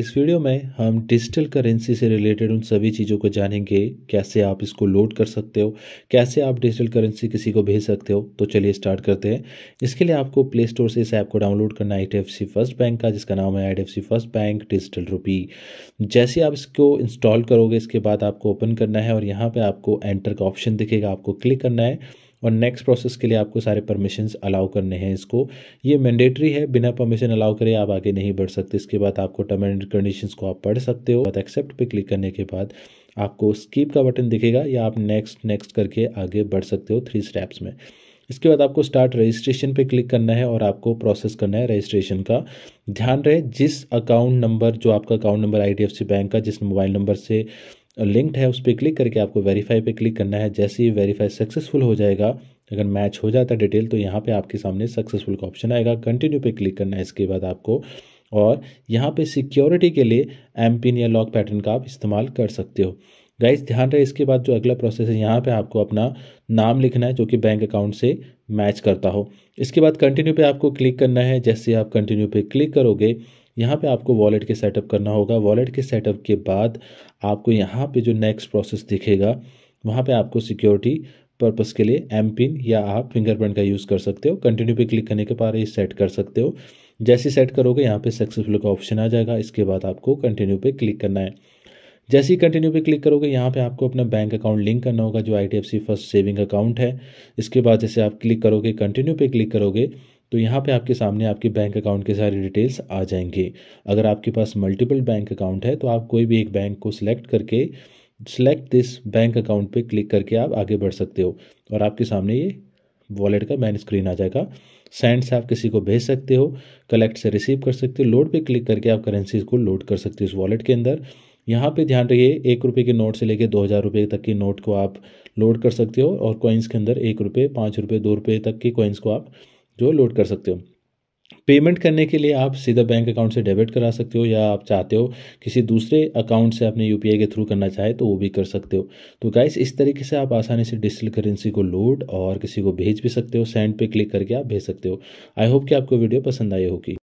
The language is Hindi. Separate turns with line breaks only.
इस वीडियो में हम डिजिटल करेंसी से रिलेटेड उन सभी चीज़ों को जानेंगे कैसे आप इसको लोड कर सकते हो कैसे आप डिजिटल करेंसी किसी को भेज सकते हो तो चलिए स्टार्ट करते हैं इसके लिए आपको प्ले स्टोर से इस ऐप को डाउनलोड करना है आई फर्स्ट बैंक का जिसका नाम है I first bank digital rupee जैसे आप इसको इंस्टॉल करोगे इसके बाद आपको ओपन करना है और यहाँ पर आपको एंटर का ऑप्शन दिखेगा आपको क्लिक करना है और नेक्स्ट प्रोसेस के लिए आपको सारे परमिशन अलाउ करने हैं इसको ये मैंडेटरी है बिना परमिशन अलाउ करे आप आगे नहीं बढ़ सकते इसके बाद आपको टर्म एंड कंडीशन को आप पढ़ सकते हो एक्सेप्ट पे क्लिक करने के बाद आपको स्कीप का बटन दिखेगा या आप नेक्स्ट नेक्स्ट करके आगे बढ़ सकते हो थ्री स्टेप्स में इसके बाद आपको स्टार्ट रजिस्ट्रेशन पे क्लिक करना है और आपको प्रोसेस करना है रजिस्ट्रेशन का ध्यान रहे जिस अकाउंट नंबर जो आपका अकाउंट नंबर आई बैंक का जिस मोबाइल नंबर से लिंक्ड है उस पर क्लिक करके आपको वेरीफाई पे क्लिक करना है जैसे ही वेरीफाई सक्सेसफुल हो जाएगा अगर मैच हो जाता है डिटेल तो यहाँ पे आपके सामने सक्सेसफुल का ऑप्शन आएगा कंटिन्यू पे क्लिक करना है इसके बाद आपको और यहाँ पे सिक्योरिटी के लिए एम पिन या लॉक पैटर्न का आप इस्तेमाल कर सकते हो गाइस ध्यान रहे इसके बाद जो अगला प्रोसेस है यहाँ पे आपको अपना नाम लिखना है जो कि बैंक अकाउंट से मैच करता हो इसके बाद कंटिन्यू पे आपको क्लिक करना है जैसे आप कंटिन्यू पे क्लिक करोगे यहाँ पे आपको वॉलेट के सेटअप करना होगा वॉलेट के सेटअप के बाद आपको यहाँ पे जो नेक्स्ट प्रोसेस दिखेगा वहाँ पे आपको सिक्योरिटी पर्पस के लिए एम पिन या आप फिंगरप्रिंट का यूज़ कर सकते हो कंटिन्यू पे क्लिक करने के बाद ये सेट कर सकते हो जैसे सेट करोगे यहाँ पे सक्सेसफुल का ऑप्शन आ जाएगा इसके बाद आपको कंटिन्यू पे क्लिक करना है जैसे ही कंटिन्यू पे क्लिक करोगे यहाँ पे आपको अपना बैंक अकाउंट लिंक करना होगा जो आई फर्स्ट सेविंग अकाउंट है इसके बाद जैसे आप क्लिक करोगे कंटिन्यू पे क्लिक करोगे तो यहाँ पे आपके सामने आपके बैंक अकाउंट के सारे डिटेल्स आ जाएंगे अगर आपके पास मल्टीपल बैंक अकाउंट है तो आप कोई भी एक बैंक को सिलेक्ट करके सिलेक्ट दिस बैंक अकाउंट पे क्लिक करके आप आगे बढ़ सकते हो और आपके सामने ये वॉलेट का मैन स्क्रीन आ जाएगा सेंड से आप किसी को भेज सकते हो कलेक्ट से रिसीव कर सकते हो लोड पर क्लिक करके आप करेंसीज को लोड कर सकते हो उस वॉलेट के अंदर यहाँ पे ध्यान रखिए एक रुपये के नोट से लेके दो हज़ार रुपये तक के नोट को आप लोड कर सकते हो और कॉइन्स के अंदर एक रुपये पाँच रुपये दो रुपये तक के कॉइन्स को आप जो लोड कर सकते हो पेमेंट करने के लिए आप सीधा बैंक अकाउंट से डेबिट करा सकते हो या आप चाहते हो किसी दूसरे अकाउंट से अपने यूपीआई के थ्रू करना चाहे तो वो भी कर सकते हो तो गाइस इस तरीके से आप आसानी से डिजिटल करेंसी को लोड और किसी को भेज भी सकते हो सेंड पे क्लिक करके आप भेज सकते हो आई होप कि आपको वीडियो पसंद आई होगी